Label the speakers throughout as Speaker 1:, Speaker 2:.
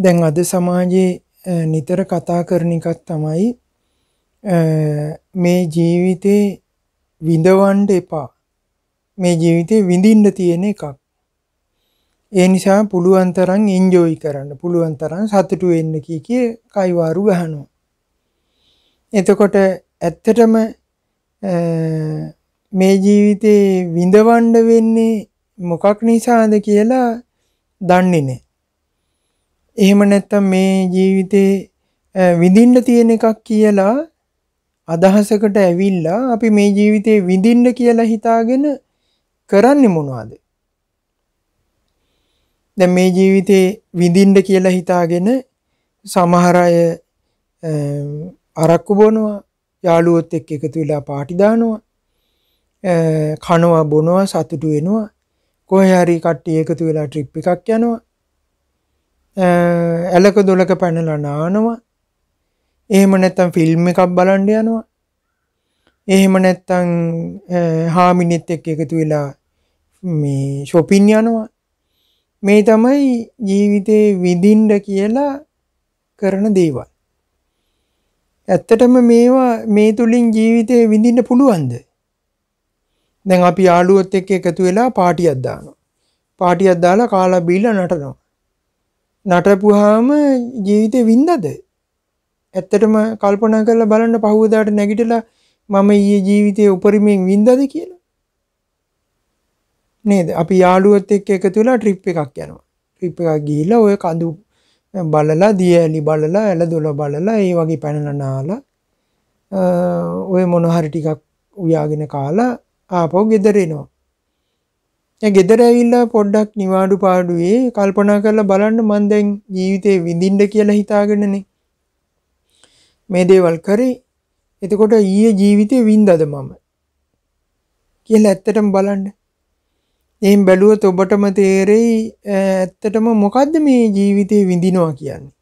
Speaker 1: දැන් අද සමාජයේ නිතර කතා කරන එකක් තමයි මේ ජීවිතේ විඳවන්න එපා. මේ ජීවිතේ විඳින්න තියෙන එකක්. ඒ නිසා පුළුවන් තරම් එන්ජොයි කරන්න, පුළුවන් තරම් සතුටු වෙන්න කී කී කයිවාරු ගහනවා. එතකොට ඇත්තටම මේ ජීවිතේ විඳවන්න වෙන්නේ මොකක් නිසාද කියලා දන්නේ නැහැ. එහෙම නැත්තම් මේ ජීවිතේ විඳින්න තියෙන එකක් කියලා අදහසකට ඇවිල්ලා අපි මේ ජීවිතේ විඳින්න කියලා හිතාගෙන කරන්නේ මොනවද? දැන් මේ ජීවිතේ විඳින්න කියලා හිතාගෙන සමහර අය අරක්කු බොනවා, යාළුවොත් එක්ක එකතු වෙලා පාටි දානවා, කනවා බොනවා සතුටු වෙනවා, කොහේ හරි කට්ටිය එකතු වෙලා ට්‍රිප් එකක් යනවා. ඇලක දොලක පැනලා නානවා. එහෙම නැත්තම් ෆිල්ම් එකක් බලන්න යනවා. එහෙම නැත්තම් හාමිනෙත් එක්ක එකතු වෙලා මේ shopping යනවා. මේ තමයි ජීවිතේ විඳින්න කියලා කරන දේවල්. ඇත්තටම මේවා මේ තුලින් ජීවිතේ විඳින්න පුළුවන්ද? දැන් අපි යාළුවොත් එක්ක එකතු වෙලා පාටියක් දානවා. පාටියක් දාලා කාලා බීලා නටනවා. නටපුහාම ජීවිතේ වින්දද? ඇත්තටම කල්පනා කරලා බලන්න පහුවදාට නැගිටලා මම ඊයේ ජීවිතයේ උපරිමයෙන් වින්දද කියලා. නේද? අපි යාළුවොත් එක්ක එකතු වෙලා ට්‍රිප් එකක් යනවා. ට්‍රිප් එකක් ගිහිල්ලා ඔය කඳු බලලා දිය ඇලි බලලා ඇල දොල බලලා ඒ වගේ පැනලා නාලා ඔය මොන හරි ටිකක් උයාගෙන කාලා ආපහු ගෙදර එනවා. ගෙදර ඇවිල්ලා පොඩ්ඩක් නිවාඩු පාඩුවේ කල්පනා කරලා බලන්න මන් දැන් ජීවිතේ විඳින්න කියලා හිතාගෙනනේ මේ දේවල් කරේ එතකොට ඊයේ ජීවිතේ වින්දාද මම කියලා ඇත්තටම බලන්න එහෙන් බැලුවොත් ඔබටම තේරෙයි ඇත්තටම මොකද්ද මේ ජීවිතේ විඳිනවා කියන්නේ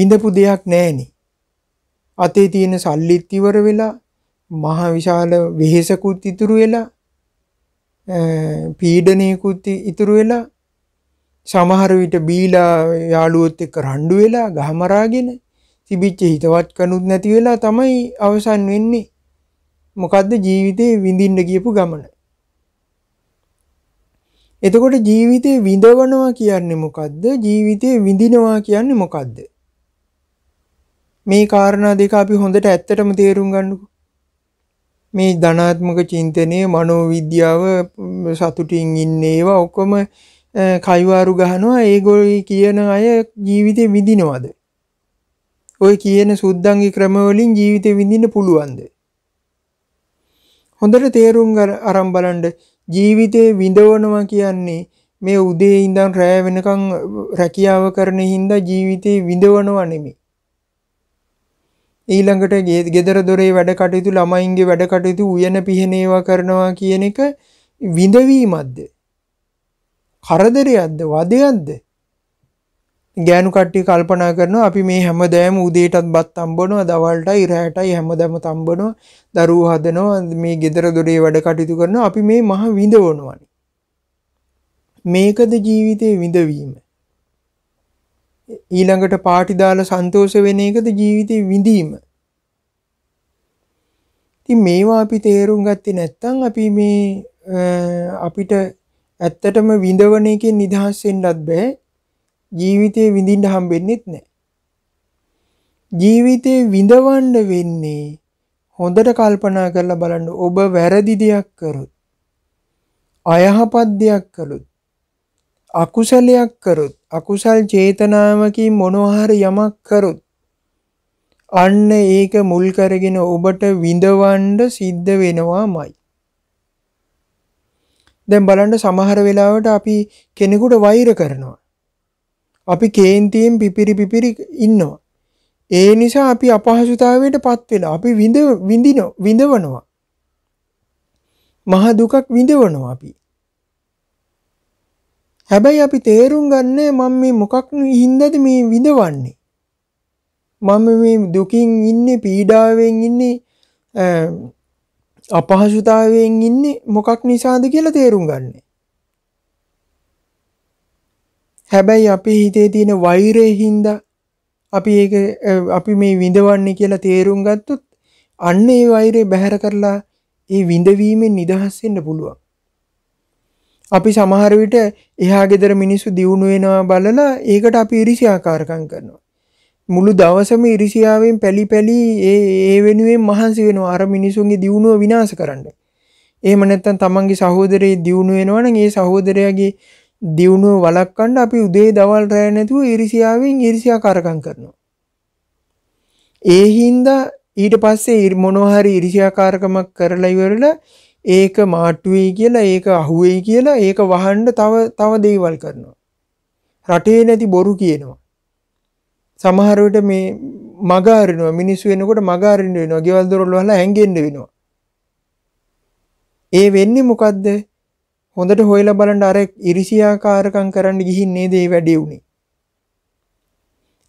Speaker 1: විඳපු දෙයක් නැහෙනේ අතේ තියෙන සල්ලිත් ඉවර වෙලා මහ විශාල වෙහෙසකුත් ඉතුරු වෙලා පීඩනයකුත් ඉතුරු වෙලා සමහර විට බීලා යාළුවොත් එක්ක රණ්ඩු වෙලා ගහමරාගෙන තිබිච්ච හිතවත් කනුත් නැති වෙලා තමයි අවසන් වෙන්නේ. මොකද්ද ජීවිතේ විඳින්න කියපු ගමන. එතකොට ජීවිතේ විඳවනවා කියන්නේ මොකද්ද? ජීවිතේ විඳිනවා කියන්නේ මොකද්ද? මේ කාරණා දෙක අපි හොඳට ඇත්තටම තේරුම් ගන්නකෝ. මේ ධනාත්මක චින්තනය මනෝවිද්‍යාව සතුටින් ඉන්න ඒවා ඔක්කොම කයිවාරු ගහනවා ඒගොල්ලෝ කියන අය ජීවිතේ විඳිනවද ඔය කියන සුද්ධංගි ක්‍රම වලින් ජීවිතේ විඳින්න පුළුවන්ද හොඳට තේරුම් අරන් බලන්න ජීවිතේ විඳවනවා කියන්නේ මේ උදේ ඉඳන් රැය වෙනකන් රැකියාව කරන හින්දා ජීවිතේ විඳවනවා නෙමෙයි ඊළඟට ගෙදර දොරේ වැඩ කටයුතු ළමයින්ගේ වැඩ කටයුතු උයන පිහෙනේවා කරනවා කියන එක විඳවීමක්ද කරදරයක්ද වදයක්ද ගෑනු කට්ටි කල්පනා කරනවා අපි මේ හැමදෑම උදේටත් බත් තම්බනවා දවල්ට ඉරහැටයි හැමදෑම තම්බනවා දරුවෝ හදනවා මේ ගෙදර දොරේ වැඩ කටයුතු කරනවා අපි මේ මහ විඳවනවානි මේකද ජීවිතේ විඳවීම ඊළඟට පාටි දාලා සන්තෝෂ වෙන එකද ජීවිතේ විඳීම. ඉතින් මේවා අපි තේරුම් ගත්තේ නැත්නම් අපි මේ අපිට ඇත්තටම විඳවන එකෙන් නිදහස් වෙන්නත් බෑ. ජීවිතේ විඳින්න හම්බෙන්නෙත් නෑ. ජීවිතේ විඳවන්න වෙන්නේ හොඳට කල්පනා කරලා බලන්න ඔබ වැරදි දෙයක් කරොත් අයහපත් දෙයක් කළොත් අකුසලයක් කරොත් අකුසල් චේතනාවකින් මොනවහරි යමක් කරොත් අන්න ඒක මුල් කරගෙන ඔබට විඳවන්න සිද්ධ වෙනවාමයි. දැන් බලන්න සමහර වෙලාවට අපි කෙනෙකුට වෛර කරනවා. අපි කේන්තියෙන් පිපිරි පිපිරි ඉන්නවා. ඒ නිසා අපි අපහසුතාවයට පත් වෙලා අපි විඳ විඳිනවා විඳවනවා. මහ දුකක් විඳවනවා අපි. හැබැයි අපි තේරුම් ගන්නේ මම මේ මොකක් හින්දද මේ විඳවන්නේ. මම මේ දුකින් ඉන්නේ පීඩාවෙන් ඉන්නේ අපහසුතාවයෙන් ඉන්නේ මොකක් නිසාද කියලා තේරුම් ගන්න. හැබැයි අපි හිතේ තියෙන වෛරය හින්දා අපි ඒක අපි මේ විඳවන්නේ කියලා තේරුම් ගත්තොත් අන්න ඒ වෛරය බැහැර කරලා ඒ විඳවීමෙන් නිදහස් වෙන්න පුළුවන්. අපි සමහර විට එහා ගෙදර මිනිස්සු දියුණු වෙනවා බලලා ඒකට අපි ඉරිසියාකාරකම් කරනවා. මුළු දවසම ඉරිසියාවෙන් පැලි පැලි ඒ ඒ වෙනුවෙන් මහන්සි වෙනවා අර මිනිසුන්ගේ දියුණුව විනාශ කරන්න. එහෙම නැත්නම් තමන්ගේ සහෝදරේ දියුණු වෙනවනම් ඒ සහෝදරයාගේ දියුණුව වළක්වන්න අපි උදේ දවල් රැ නැතුව ඊර්ෂියාවෙන් ඊර්ෂියාකාරකම් කරනවා. ඒ හින්දා ඊට පස්සේ මොනවා හරි ඊර්ෂියාකාරකමක් කරලා ඉවරලා ඒක මාට්ටුවයි කියලා ඒක අහුවයි කියලා ඒක වහන්ඩ තව තව දේවල් කරනවා. රටේ නැති බොරු කියනවා. සමහරවිට මේ මගාරනවා මිනිස් වෙනකොට මගාරින්න වෙනවා ගෙවල් දොරල් වහලා හැංගෙන්න වෙනවා. ඒ වෙන්නේ මොකද්ද? හොඳට හොයලා බලන්න අර ඉරිසියාකාරකම් කරන්න ගිහින් නේද ඒ වැඩේ උනේ.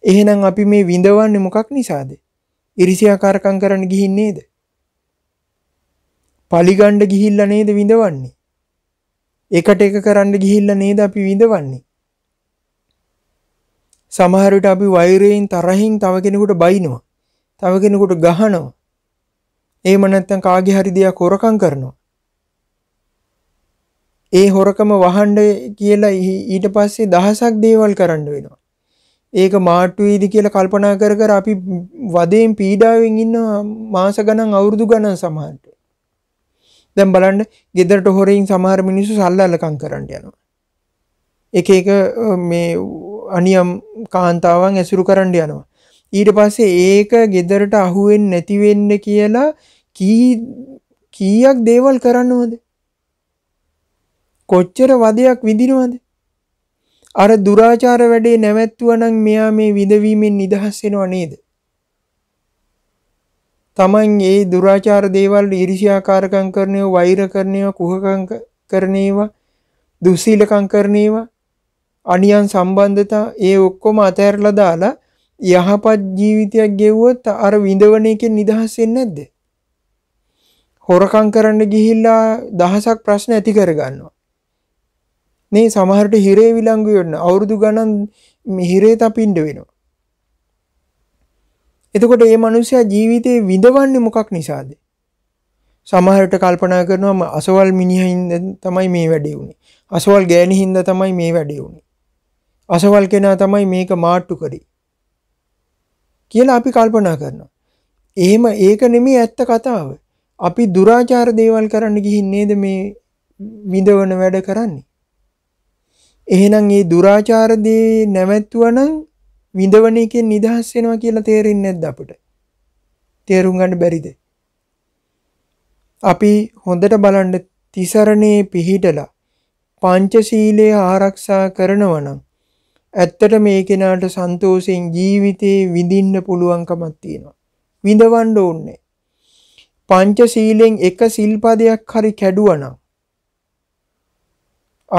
Speaker 1: එහෙනම් අපි මේ විඳවන්නේ මොකක් නිසාද? ඉරිසියාකාරකම් කරන්න ගිහින් නේද? පලිගණ්ඩ ගිහිල්ල නේද විඳවන්නේ. එකට එක කරන්න ගිහිල්ල නේද අපි විඳවන්නේ. සමහරට අපි වෛරයෙන් තරහින් තව කෙනෙකුට බයිනවා. තව කෙනෙකුට ගහනවා. ඒ මනත්තන් කාගේ හරි දෙයක් හොරකම් කරනවා. ඒ හොරකම වහන්ඩ කියලා ඊට පස්සේ දහසක් දේවල් කරන්න වෙනවා. ඒක මාට්ටුවේදි කියලා කල්පනා කර කර අපි වදයෙන් පීඩාවෙන් ඉන්න මාස ගණන් අවුරුදු ගණන් සමහන්ට. දැම් බලන්ඩ ගෙදරට හොරයින් සමහර මිනිසු සල්ලල්ලකං කරන්න යනවා. එක එක මේ අනියම් කාන්තාවන් ඇසුරු කරන්න යනවා. ඊට පස්සේ ඒක ගෙදරට අහුවෙන් නැතිවෙන්න කියලා කීයක් දේවල් කරන්නවද. කොච්චර වදයක් විදිනවද. අර දුරාචාර වැඩේ නැවැත්තුවනං මෙයා මේ විදවීමෙන් නිදහස්සෙනවා නේද. තමන් ඒ දුරාචාර දේවල් ඊර්ෂ්‍යාකාරකම් කරනේව වෛර කරනේව කුහකම් කරනේව දුස්සීලකම් කරනේව අනියන් සම්බන්ධතා ඒ ඔක්කොම අතහැරලා දාලා යහපත් ජීවිතයක් ගෙවුවොත් අර විඳවන එකෙන් නිදහස් වෙන්නේ නැද්ද? හොරකම් කරන්න ගිහිල්ලා දහසක් ප්‍රශ්න ඇති කරගන්නවා. මේ සමහරට හිරේ විලංගු වෙන්න අවුරුදු ගණන් හිරේ තපින්න වෙනවා. එතකොට ඒ මනුස්සයා ජීවිතේ විඳවන්නේ මොකක් නිසාද? සමහරට කල්පනා කරනවා අසවල් මිනිහින් තමයි මේ වැඩේ උනේ. අසවල් ගෑණි හින්දා තමයි මේ වැඩේ උනේ. අසවල් කෙනා තමයි මේක මාට්ටු කරේ. කියලා අපි කල්පනා කරනවා. එහෙම ඒක නෙමෙයි ඇත්ත කතාව. අපි දුරාචාර දේවල් කරන්න ගිහින් නේද මේ විඳවන වැඩ කරන්නේ. එහෙනම් මේ දුරාචාර දේ නැවැත්තුවා නම් විඳවන එකෙන් නිදහස් වෙනවා කියලා තේරෙන්නේ නැද්ද අපිට? තේරුම් ගන්න බැරිද? අපි හොඳට බලන්න තිසරණේ පිහිටලා පංචශීලය ආරක්ෂා කරනවා නම් ඇත්තට මේ කෙනාට සන්තෝෂෙන් ජීවිතේ විඳින්න පුළුවන්කමක් තියෙනවා. විඳවන්න ඕනේ. පංචශීලෙන් එක සිල්පදයක් හරි කැඩුවා නම්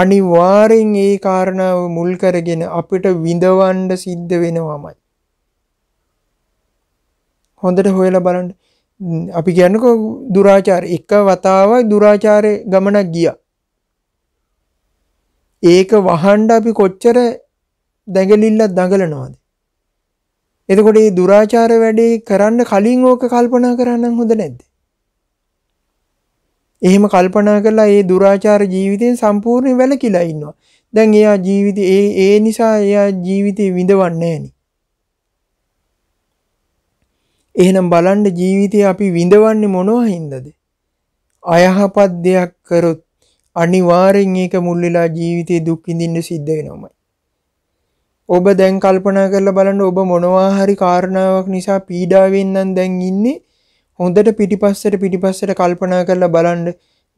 Speaker 1: අනිවාර්යෙන් ඒ කාරණාව මුල් කරගෙන අපිට විඳවන්න සිද්ධ වෙනවමයි. හොඳට හොයලා බලන්න. අපි කියන්නකෝ දුරාචාර එක වතාවක් දුරාචාරයේ ගමනක් ගියා. ඒක වහන්න අපි කොච්චර දැඟලිල්ල දඟලනවද? එතකොට මේ දුරාචාර වැඩේ කරන්න කලින් ඕක කල්පනා කරා නම් හොඳ නැද්ද? එහෙම කල්පනා කරලා ඒ දුරාචාර ජීවිතයෙන් සම්පූර්ණයෙන් වැළකීලා ඉන්නවා. දැන් එයා ජීවිතේ ඒ ඒ නිසා එයා ජීවිතේ විඳවන්නේ නැහෙනි. එහෙනම් බලන්න ජීවිතේ අපි විඳවන්නේ මොනවා හින්දාද? අයහපත් දෙයක් කරොත් අනිවාර්යෙන් ඒක මුල් වෙලා ජීවිතේ දුක් විඳින්න සිද්ධ වෙනවමයි. ඔබ දැන් කල්පනා කරලා බලන්න ඔබ මොනවා හරි කාරණාවක් නිසා පීඩාවෙන් නම් දැන් ඉන්නේ හොඳට පිටිපස්සට පිටිපස්සට කල්පනා කරලා බලන්න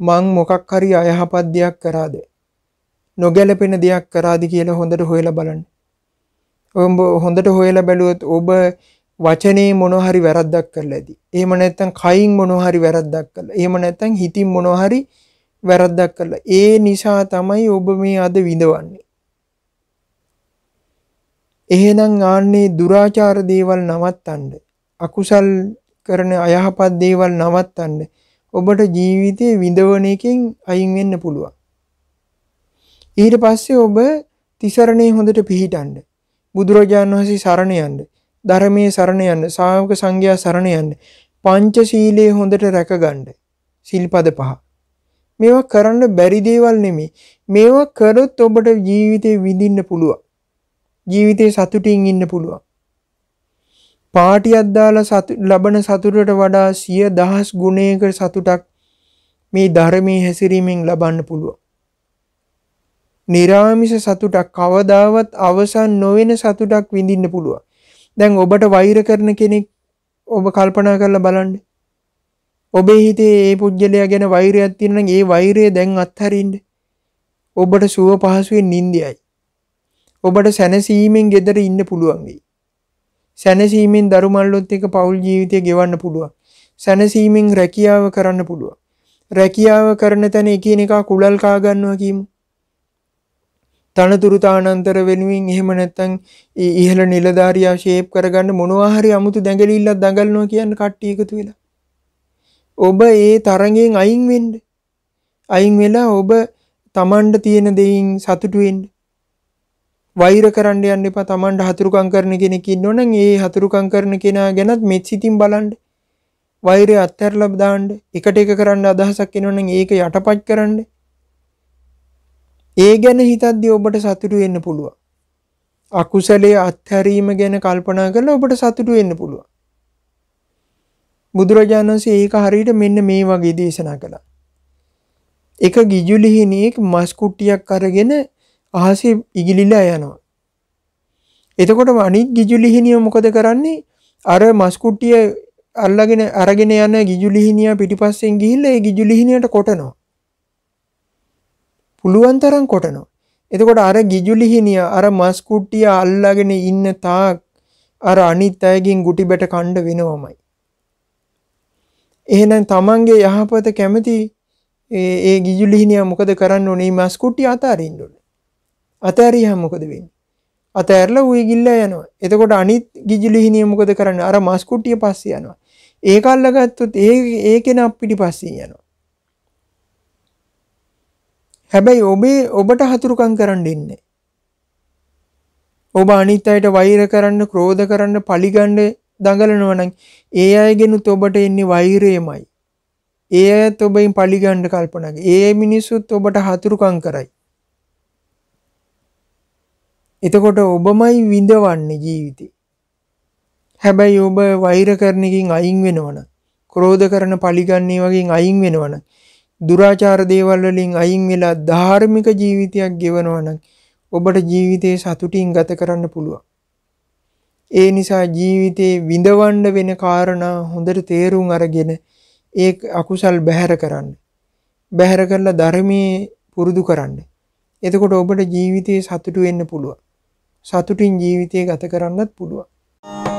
Speaker 1: මං මොකක් හරි අයහපත් දෙයක් කරාද නොගැලපෙන දෙයක් කරාද කියලා හොඳට හොයලා බලන්න ඔබ හොඳට හොයලා බැලුවොත් ඔබ වචනේ මොනහරි වැරද්දක් කරලා ඇති. එහෙම නැත්නම් කයින් මොනහරි වැරද්දක් කළා. එහෙම නැත්නම් හිතින් මොනහරි වැරද්දක් කළා. ඒ නිසා තමයි ඔබ මේ අද විඳවන්නේ. එහෙනම් ආන්නේ දුරාචාර දේවල් නවත්තන්න. අකුසල් කරන අයහපත් දේවල් නවත්තන්න ඔබට ජීවිතය විඳවන එකෙන් අයින් වෙන්න පුළුවන්. ඊට පස්සේ ඔබ තිසරණේ හොඳට පිහිටන්න. බුදුරජාණන් වහන්සේ සරණ යන්න, ධර්මයේ සරණ යන්න, ශ්‍රාවක සංඝයා සරණ යන්න, පංචශීලයේ හොඳට රැකගන්න. සිල්පද පහ. මේවා කරන්න බැරි දේවල් නෙමෙයි. මේවා කරොත් ඔබට ජීවිතේ විඳින්න පුළුවන්. ජීවිතේ සතුටින් ඉන්න පුළුවන්. පාටියක් දාලා ලබන සතුටට වඩා සිය දහස් ගුණයක සතුටක් මේ ධර්මයේ හැසිරීමෙන් ලබන්න පුළුවන්. නිරාමිෂ සතුටක් කවදාවත් අවසන් නොවන සතුටක් විඳින්න පුළුවන්. දැන් ඔබට වෛර කරන කෙනෙක් ඔබ කල්පනා කරලා බලන්න. ඔබේ හිතේ ඒ පුජ්‍යලයා ගැන වෛරයක් තියෙනවා ඒ වෛරය දැන් අත්හරින්න. ඔබට සුව පහසුවෙන් නිින්දයයි. ඔබට සැනසීමෙන් ගෙදර ඉන්න පුළුවන් වෙයි. සැනසීමෙන් දරුමල්ලොත් එක පවුල් ජීවිතය ගෙවන්න පුළුවන්. සැනසීමෙන් රැකියාව කරන්න පුළුවන්. රැකියාව කරන තැන එකිනෙකා කුලල් කා ගන්නවා කියමු. තනතුරු තානන්තර වෙනුවෙන් එහෙම නැත්නම් ඉහළ නිලධාරියා ෂේප් කරගන්න මොනවා හරි අමුතු දැඟලිල්ලක් දඟලනවා කියන කට්ටිය එකතු වෙලා. ඔබ ඒ තරඟයෙන් අයින් වෙන්න. අයින් වෙලා ඔබ Tamanට තියෙන දෙයින් සතුටු වෙන්න. වෛර කරන්න යන්න එපා Tamanට හතුරුකම් කරන කෙනෙක් ඉන්නවනම් ඒ හතුරුකම් කරන කෙනා ගැනත් මෙත් සිතින් බලන්න වෛරය අත්හැරලා දාන්න එකට එක කරන්න අදහසක් එනවනම් ඒක යටපත් කරන්න ඒ ගැන හිතද්දී ඔබට සතුටු වෙන්න පුළුවන් අකුසලයේ අත්හැරීම ගැන කල්පනා කරලා ඔබට සතුටු වෙන්න පුළුවන්. බුදුරජාණන් වහන්සේ ඒක හරියට මෙන්න මේ වගේ දේශනා කළා. එක ගිජුලිහිණියෙක් මස් කුට්ටියක් අරගෙන අහසේ ඉගිලිලා යනවා. එතකොට අනිත් ගිජුලිහිනිය මොකද කරන්නේ? අර මස් කුට්ටිය අල්ලගෙන අරගෙන යන ගිජුලිහිනිය පිටිපස්සෙන් ගිහිල්ලා ඒ ගිජුලිහිනියට කොටනවා. පුළුවන් තරම් කොටනවා. එතකොට අර ගිජුලිහිනිය අර මස් කුට්ටිය අල්ලගෙන ඉන්න තාක් අර අනිත් අයගෙන් ගුටි බැට කණ්ඩ වෙනවමයි. එහෙනම් Tamange යහපත කැමති ඒ ගිජුලිහිනිය මොකද කරන්න ඕනේ? මස් කුට්ටිය අතාරින්න ඕනේ. අතෑරියහම මොකද වෙන්නේ? අතෑරලා ඌයි ගිල්ලා යනවා. එතකොට අනිත් ගිජිලිහිණිය මොකද කරන්නේ? අර මස් කුට්ටිය පස්සේ යනවා. ඒක අල්ලගත්තොත් ඒ ඒකෙන අපිටි පස්සේ යනවා. හැබැයි ඔබේ ඔබට හතුරුකම් කරන්න ඉන්නේ. ඔබ අනිත් අයට වෛර කරන්න, ක්‍රෝධ කරන්න, පලිගන්න දඟලනවා නම් ඒ අයගෙනුත් ඔබට එන්නේ වෛරයමයි. ඒ අයත් ඔබෙන් පලිගන්න කල්පනා ඒ මිනිස්සුත් ඔබට හතුරුකම් කරයි. එතකොට ඔබමයි විඳවන්නේ ජීවිතේ. හැබැයි ඔබ වෛර කරන එකකින් අයින් වෙනවන. ක්‍රෝධ කරන පලිගන්නේ වගේ අයින් වෙනවන. දුරාචාර දේවල් වලින් අයින් වෙලා ධාර්මික ජීවිතයක් ගෙවනවනම් ඔබට ජීවිතේ සතුටින් ගත කරන්න පුළුවන්. ඒ නිසා ජීවිතේ විඳවන්න වෙන කාරණා හොඳට තේරුම් අරගෙන ඒ අකුසල් බැහැර කරන්න. බැහැර කරලා ධර්මයේ පුරුදු කරන්න. එතකොට ඔබට ජීවිතයේ සතුටු වෙන්න පුළුවන්. සතුටින් ජීවිතය ගත කරන්නත් පුළුවන්.